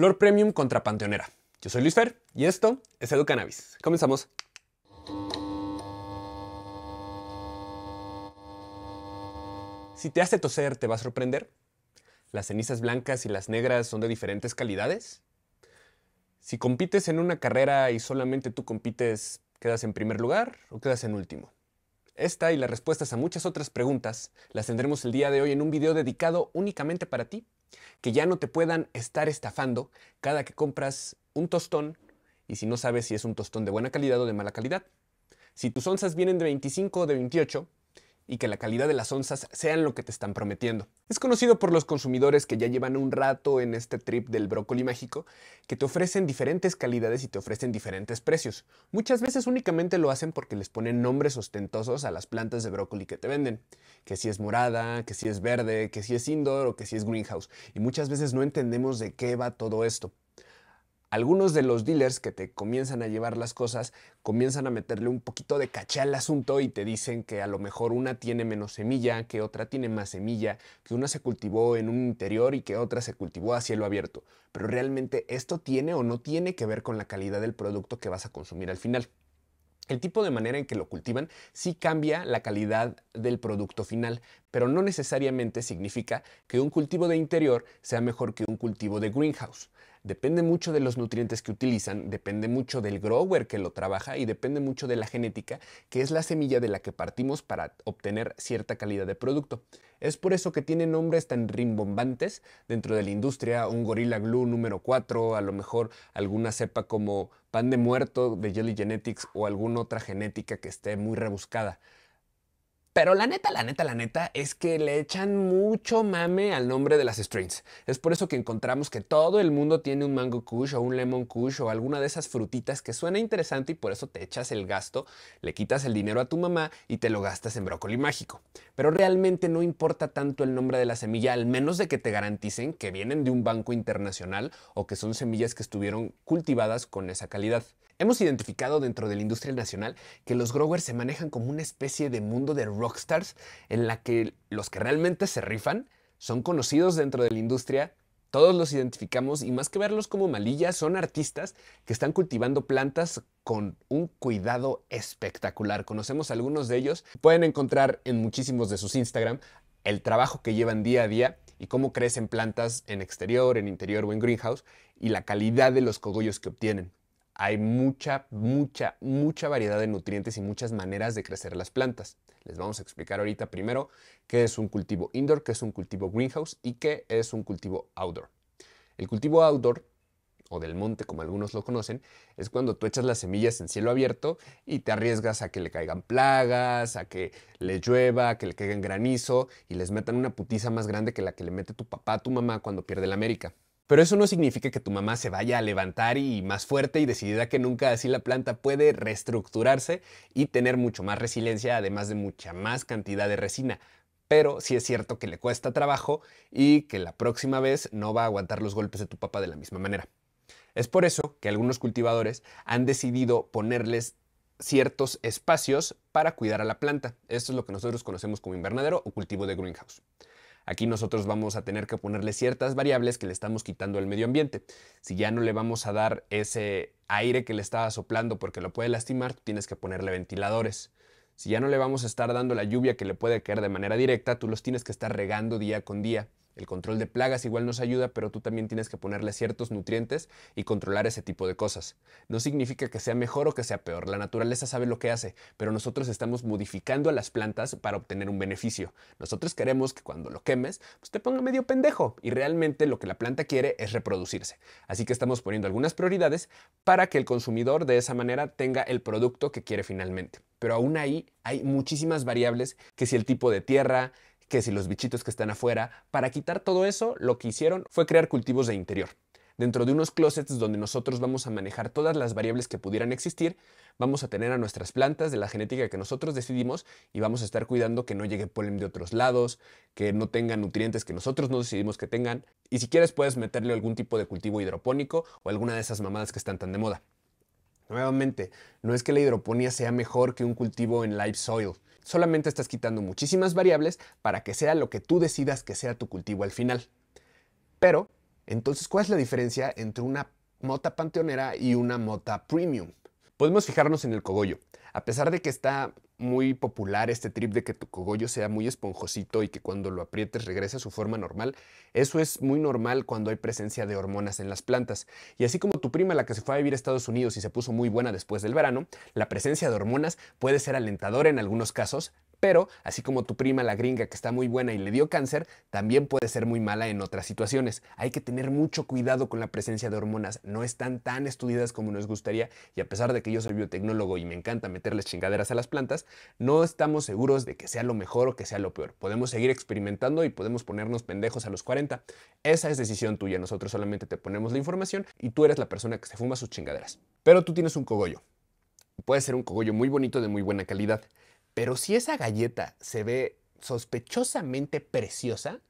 Flor Premium contra Panteonera. Yo soy Luis Fer y esto es EduCannabis. Comenzamos. Si te hace toser, ¿te va a sorprender? ¿Las cenizas blancas y las negras son de diferentes calidades? Si compites en una carrera y solamente tú compites, ¿quedas en primer lugar o quedas en último? Esta y las respuestas a muchas otras preguntas las tendremos el día de hoy en un video dedicado únicamente para ti, que ya no te puedan estar estafando cada que compras un tostón y si no sabes si es un tostón de buena calidad o de mala calidad. Si tus onzas vienen de 25 o de 28, y que la calidad de las onzas sean lo que te están prometiendo. Es conocido por los consumidores que ya llevan un rato en este trip del brócoli mágico, que te ofrecen diferentes calidades y te ofrecen diferentes precios. Muchas veces únicamente lo hacen porque les ponen nombres ostentosos a las plantas de brócoli que te venden, que si es morada, que si es verde, que si es indoor o que si es greenhouse, y muchas veces no entendemos de qué va todo esto algunos de los dealers que te comienzan a llevar las cosas comienzan a meterle un poquito de caché al asunto y te dicen que a lo mejor una tiene menos semilla, que otra tiene más semilla, que una se cultivó en un interior y que otra se cultivó a cielo abierto. Pero realmente esto tiene o no tiene que ver con la calidad del producto que vas a consumir al final. El tipo de manera en que lo cultivan sí cambia la calidad del producto final, pero no necesariamente significa que un cultivo de interior sea mejor que un cultivo de greenhouse. Depende mucho de los nutrientes que utilizan, depende mucho del grower que lo trabaja y depende mucho de la genética, que es la semilla de la que partimos para obtener cierta calidad de producto. Es por eso que tiene nombres tan rimbombantes dentro de la industria, un Gorilla Glue número 4, a lo mejor alguna cepa como pan de muerto de Jelly Genetics o alguna otra genética que esté muy rebuscada. Pero la neta, la neta, la neta es que le echan mucho mame al nombre de las strings. Es por eso que encontramos que todo el mundo tiene un mango kush o un lemon kush o alguna de esas frutitas que suena interesante y por eso te echas el gasto, le quitas el dinero a tu mamá y te lo gastas en brócoli mágico. Pero realmente no importa tanto el nombre de la semilla, al menos de que te garanticen que vienen de un banco internacional o que son semillas que estuvieron cultivadas con esa calidad. Hemos identificado dentro de la industria nacional que los growers se manejan como una especie de mundo de rockstars en la que los que realmente se rifan son conocidos dentro de la industria, todos los identificamos y más que verlos como malillas, son artistas que están cultivando plantas con un cuidado espectacular. Conocemos algunos de ellos. Pueden encontrar en muchísimos de sus Instagram el trabajo que llevan día a día y cómo crecen plantas en exterior, en interior o en greenhouse y la calidad de los cogollos que obtienen hay mucha, mucha, mucha variedad de nutrientes y muchas maneras de crecer las plantas. Les vamos a explicar ahorita primero qué es un cultivo indoor, qué es un cultivo greenhouse y qué es un cultivo outdoor. El cultivo outdoor, o del monte como algunos lo conocen, es cuando tú echas las semillas en cielo abierto y te arriesgas a que le caigan plagas, a que le llueva, a que le caigan granizo y les metan una putiza más grande que la que le mete tu papá, tu mamá cuando pierde la América. Pero eso no significa que tu mamá se vaya a levantar y más fuerte y decidida que nunca, así la planta puede reestructurarse y tener mucho más resiliencia, además de mucha más cantidad de resina. Pero sí es cierto que le cuesta trabajo y que la próxima vez no va a aguantar los golpes de tu papá de la misma manera. Es por eso que algunos cultivadores han decidido ponerles ciertos espacios para cuidar a la planta. Esto es lo que nosotros conocemos como invernadero o cultivo de greenhouse. Aquí nosotros vamos a tener que ponerle ciertas variables que le estamos quitando al medio ambiente. Si ya no le vamos a dar ese aire que le estaba soplando porque lo puede lastimar, tienes que ponerle ventiladores. Si ya no le vamos a estar dando la lluvia que le puede caer de manera directa, tú los tienes que estar regando día con día. El control de plagas igual nos ayuda, pero tú también tienes que ponerle ciertos nutrientes y controlar ese tipo de cosas. No significa que sea mejor o que sea peor, la naturaleza sabe lo que hace, pero nosotros estamos modificando a las plantas para obtener un beneficio. Nosotros queremos que cuando lo quemes, pues te ponga medio pendejo y realmente lo que la planta quiere es reproducirse. Así que estamos poniendo algunas prioridades para que el consumidor de esa manera tenga el producto que quiere finalmente. Pero aún ahí hay muchísimas variables que si el tipo de tierra, que si los bichitos que están afuera, para quitar todo eso, lo que hicieron fue crear cultivos de interior. Dentro de unos closets donde nosotros vamos a manejar todas las variables que pudieran existir, vamos a tener a nuestras plantas de la genética que nosotros decidimos y vamos a estar cuidando que no llegue polen de otros lados, que no tengan nutrientes que nosotros no decidimos que tengan. Y si quieres puedes meterle algún tipo de cultivo hidropónico o alguna de esas mamadas que están tan de moda. Nuevamente, no es que la hidroponía sea mejor que un cultivo en live soil solamente estás quitando muchísimas variables para que sea lo que tú decidas que sea tu cultivo al final. Pero, entonces, ¿cuál es la diferencia entre una mota panteonera y una mota premium? Podemos fijarnos en el cogollo. A pesar de que está muy popular este trip de que tu cogollo sea muy esponjosito y que cuando lo aprietes regrese a su forma normal, eso es muy normal cuando hay presencia de hormonas en las plantas. Y así como tu prima, la que se fue a vivir a Estados Unidos y se puso muy buena después del verano, la presencia de hormonas puede ser alentadora en algunos casos, pero así como tu prima, la gringa, que está muy buena y le dio cáncer, también puede ser muy mala en otras situaciones. Hay que tener mucho cuidado con la presencia de hormonas, no están tan estudiadas como nos gustaría y a pesar de que yo soy biotecnólogo y me encanta meterles chingaderas a las plantas, no estamos seguros de que sea lo mejor o que sea lo peor. Podemos seguir experimentando y podemos ponernos pendejos a los 40. Esa es decisión tuya, nosotros solamente te ponemos la información y tú eres la persona que se fuma sus chingaderas. Pero tú tienes un cogollo. Puede ser un cogollo muy bonito de muy buena calidad. Pero si esa galleta se ve sospechosamente preciosa,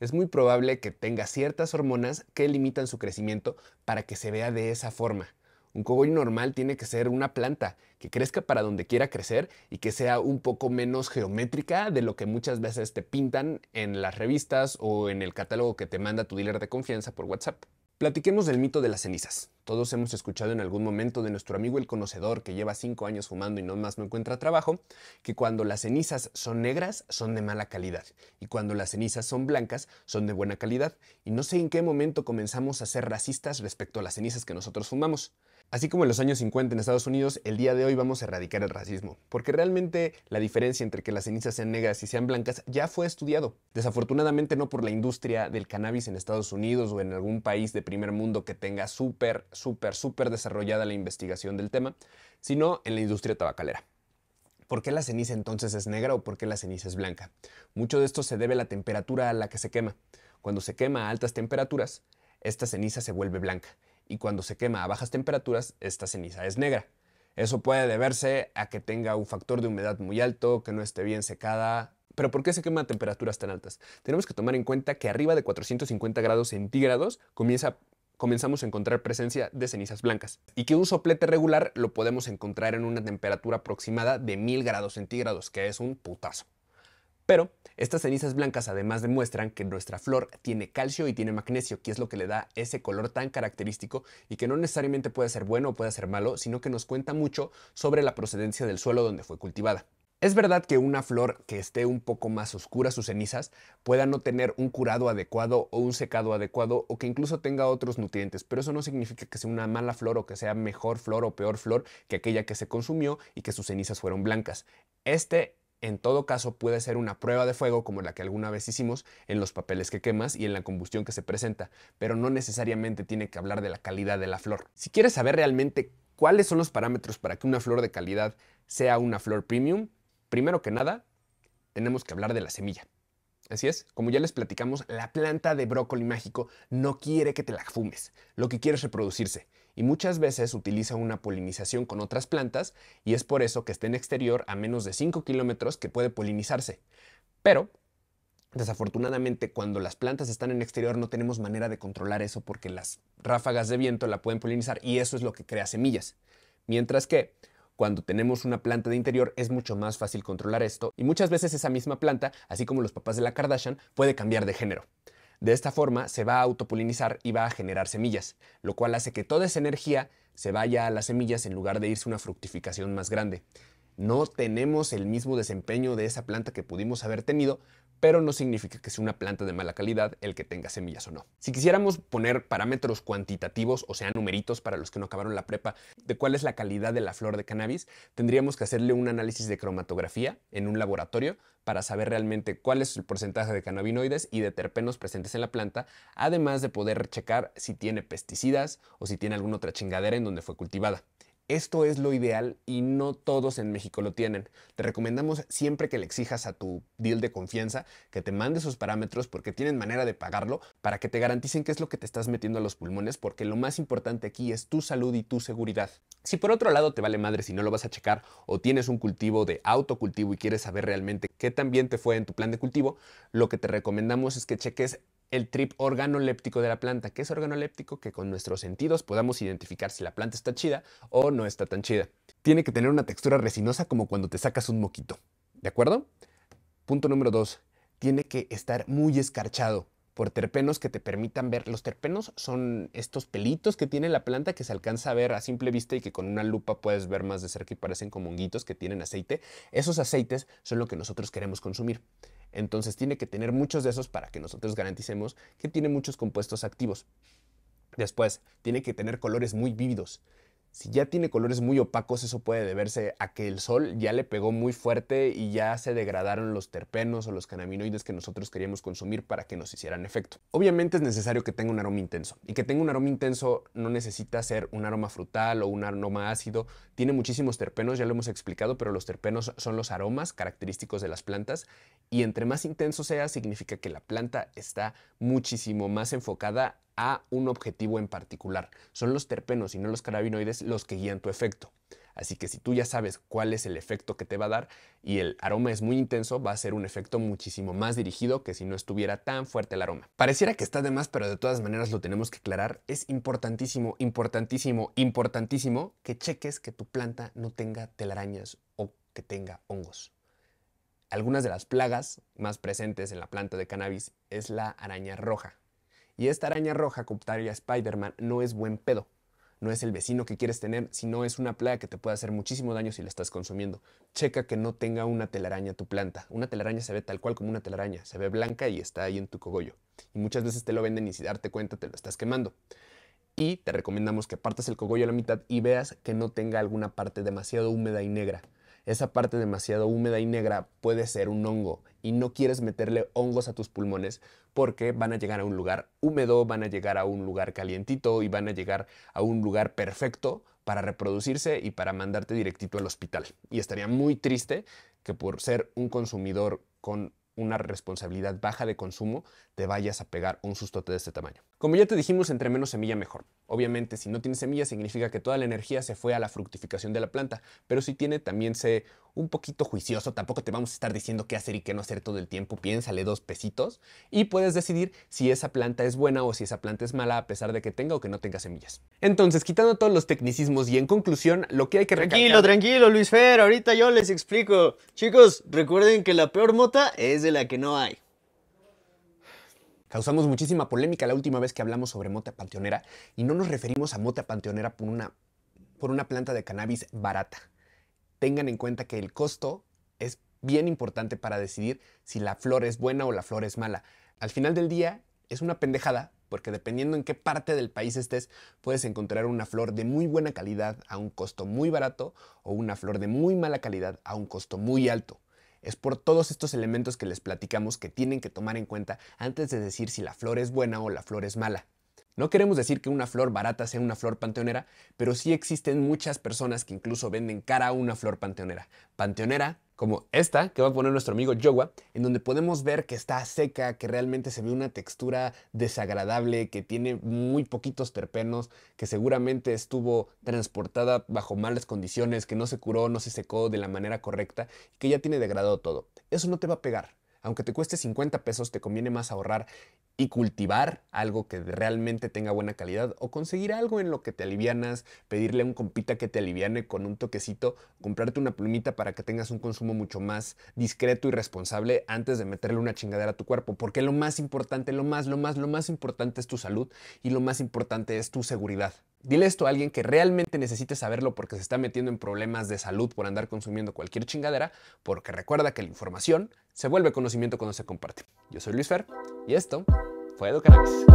es muy probable que tenga ciertas hormonas que limitan su crecimiento para que se vea de esa forma. Un cogollo normal tiene que ser una planta que crezca para donde quiera crecer y que sea un poco menos geométrica de lo que muchas veces te pintan en las revistas o en el catálogo que te manda tu dealer de confianza por WhatsApp. Platiquemos del mito de las cenizas. Todos hemos escuchado en algún momento de nuestro amigo el conocedor que lleva cinco años fumando y no más no encuentra trabajo, que cuando las cenizas son negras son de mala calidad y cuando las cenizas son blancas son de buena calidad. Y no sé en qué momento comenzamos a ser racistas respecto a las cenizas que nosotros fumamos. Así como en los años 50 en Estados Unidos, el día de hoy vamos a erradicar el racismo, porque realmente la diferencia entre que las cenizas sean negras y sean blancas ya fue estudiado. Desafortunadamente no por la industria del cannabis en Estados Unidos o en algún país de primer mundo que tenga súper, súper, súper desarrollada la investigación del tema, sino en la industria tabacalera. ¿Por qué la ceniza entonces es negra o por qué la ceniza es blanca? Mucho de esto se debe a la temperatura a la que se quema. Cuando se quema a altas temperaturas, esta ceniza se vuelve blanca y cuando se quema a bajas temperaturas, esta ceniza es negra. Eso puede deberse a que tenga un factor de humedad muy alto, que no esté bien secada. Pero ¿por qué se quema a temperaturas tan altas? Tenemos que tomar en cuenta que arriba de 450 grados centígrados comienza comenzamos a encontrar presencia de cenizas blancas y que un soplete regular lo podemos encontrar en una temperatura aproximada de 1000 grados centígrados, que es un putazo. Pero estas cenizas blancas además demuestran que nuestra flor tiene calcio y tiene magnesio, que es lo que le da ese color tan característico y que no necesariamente puede ser bueno o puede ser malo, sino que nos cuenta mucho sobre la procedencia del suelo donde fue cultivada. Es verdad que una flor que esté un poco más oscura sus cenizas pueda no tener un curado adecuado o un secado adecuado o que incluso tenga otros nutrientes, pero eso no significa que sea una mala flor o que sea mejor flor o peor flor que aquella que se consumió y que sus cenizas fueron blancas. Este en todo caso puede ser una prueba de fuego como la que alguna vez hicimos en los papeles que quemas y en la combustión que se presenta, pero no necesariamente tiene que hablar de la calidad de la flor. Si quieres saber realmente cuáles son los parámetros para que una flor de calidad sea una flor premium, primero que nada, tenemos que hablar de la semilla. Así es, como ya les platicamos, la planta de brócoli mágico no quiere que te la fumes, lo que quiere es reproducirse y muchas veces utiliza una polinización con otras plantas y es por eso que está en exterior a menos de 5 kilómetros que puede polinizarse. Pero, desafortunadamente, cuando las plantas están en exterior no tenemos manera de controlar eso porque las ráfagas de viento la pueden polinizar y eso es lo que crea semillas. Mientras que, cuando tenemos una planta de interior es mucho más fácil controlar esto y muchas veces esa misma planta, así como los papás de la Kardashian, puede cambiar de género. De esta forma se va a autopolinizar y va a generar semillas, lo cual hace que toda esa energía se vaya a las semillas en lugar de irse a una fructificación más grande. No tenemos el mismo desempeño de esa planta que pudimos haber tenido, pero no significa que sea una planta de mala calidad el que tenga semillas o no. Si quisiéramos poner parámetros cuantitativos, o sea, numeritos para los que no acabaron la prepa, de cuál es la calidad de la flor de cannabis, tendríamos que hacerle un análisis de cromatografía en un laboratorio para saber realmente cuál es el porcentaje de cannabinoides y de terpenos presentes en la planta, además de poder checar si tiene pesticidas o si tiene alguna otra chingadera en donde fue cultivada. Esto es lo ideal y no todos en México lo tienen. Te recomendamos siempre que le exijas a tu deal de confianza que te mande sus parámetros porque tienen manera de pagarlo para que te garanticen qué es lo que te estás metiendo a los pulmones porque lo más importante aquí es tu salud y tu seguridad. Si por otro lado te vale madre si no lo vas a checar o tienes un cultivo de autocultivo y quieres saber realmente qué también te fue en tu plan de cultivo, lo que te recomendamos es que cheques el trip organoléptico de la planta. ¿Qué es organoléptico? Que con nuestros sentidos podamos identificar si la planta está chida o no está tan chida. Tiene que tener una textura resinosa como cuando te sacas un moquito. ¿De acuerdo? Punto número dos, Tiene que estar muy escarchado por terpenos que te permitan ver. Los terpenos son estos pelitos que tiene la planta que se alcanza a ver a simple vista y que con una lupa puedes ver más de cerca y parecen como honguitos que tienen aceite. Esos aceites son lo que nosotros queremos consumir. Entonces tiene que tener muchos de esos para que nosotros garanticemos que tiene muchos compuestos activos. Después, tiene que tener colores muy vívidos. Si ya tiene colores muy opacos, eso puede deberse a que el sol ya le pegó muy fuerte y ya se degradaron los terpenos o los canaminoides que nosotros queríamos consumir para que nos hicieran efecto. Obviamente es necesario que tenga un aroma intenso. Y que tenga un aroma intenso no necesita ser un aroma frutal o un aroma ácido. Tiene muchísimos terpenos, ya lo hemos explicado, pero los terpenos son los aromas característicos de las plantas. Y entre más intenso sea, significa que la planta está muchísimo más enfocada a un objetivo en particular. Son los terpenos y no los carabinoides los que guían tu efecto. Así que si tú ya sabes cuál es el efecto que te va a dar y el aroma es muy intenso, va a ser un efecto muchísimo más dirigido que si no estuviera tan fuerte el aroma. Pareciera que está de más, pero de todas maneras lo tenemos que aclarar. Es importantísimo, importantísimo, importantísimo que cheques que tu planta no tenga telarañas o que tenga hongos. Algunas de las plagas más presentes en la planta de cannabis es la araña roja, y esta araña roja, que spiderman, man no es buen pedo. No es el vecino que quieres tener, sino es una plaga que te puede hacer muchísimo daño si la estás consumiendo. Checa que no tenga una telaraña tu planta. Una telaraña se ve tal cual como una telaraña, se ve blanca y está ahí en tu cogollo. Y muchas veces te lo venden y sin darte cuenta te lo estás quemando. Y te recomendamos que partas el cogollo a la mitad y veas que no tenga alguna parte demasiado húmeda y negra esa parte demasiado húmeda y negra puede ser un hongo y no quieres meterle hongos a tus pulmones porque van a llegar a un lugar húmedo, van a llegar a un lugar calientito y van a llegar a un lugar perfecto para reproducirse y para mandarte directito al hospital. Y estaría muy triste que por ser un consumidor con una responsabilidad baja de consumo te vayas a pegar un sustote de este tamaño. Como ya te dijimos, entre menos semilla mejor. Obviamente, si no tiene semilla significa que toda la energía se fue a la fructificación de la planta, pero si tiene, también sé un poquito juicioso, tampoco te vamos a estar diciendo qué hacer y qué no hacer todo el tiempo, piénsale dos pesitos y puedes decidir si esa planta es buena o si esa planta es mala a pesar de que tenga o que no tenga semillas. Entonces, quitando todos los tecnicismos y en conclusión, lo que hay que recalcar... Tranquilo, tranquilo, Luis Fer, ahorita yo les explico. Chicos, recuerden que la peor mota es de la que no hay. Causamos muchísima polémica la última vez que hablamos sobre mota panteonera y no nos referimos a mota panteonera por una, por una planta de cannabis barata. Tengan en cuenta que el costo es bien importante para decidir si la flor es buena o la flor es mala. Al final del día es una pendejada porque dependiendo en qué parte del país estés, puedes encontrar una flor de muy buena calidad a un costo muy barato o una flor de muy mala calidad a un costo muy alto es por todos estos elementos que les platicamos que tienen que tomar en cuenta antes de decir si la flor es buena o la flor es mala. No queremos decir que una flor barata sea una flor panteonera, pero sí existen muchas personas que incluso venden cara a una flor panteonera. Panteonera como esta que va a poner nuestro amigo Yowa, en donde podemos ver que está seca, que realmente se ve una textura desagradable, que tiene muy poquitos terpenos, que seguramente estuvo transportada bajo malas condiciones, que no se curó, no se secó de la manera correcta, que ya tiene degradado todo. Eso no te va a pegar, aunque te cueste 50 pesos, te conviene más ahorrar y cultivar algo que realmente tenga buena calidad o conseguir algo en lo que te alivianas, pedirle a un compita que te aliviane con un toquecito, comprarte una plumita para que tengas un consumo mucho más discreto y responsable antes de meterle una chingadera a tu cuerpo, porque lo más importante, lo más, lo más, lo más importante es tu salud y lo más importante es tu seguridad. Dile esto a alguien que realmente necesite saberlo porque se está metiendo en problemas de salud por andar consumiendo cualquier chingadera, porque recuerda que la información se vuelve conocimiento cuando se comparte. Yo soy Luis Fer y esto fue Educanales.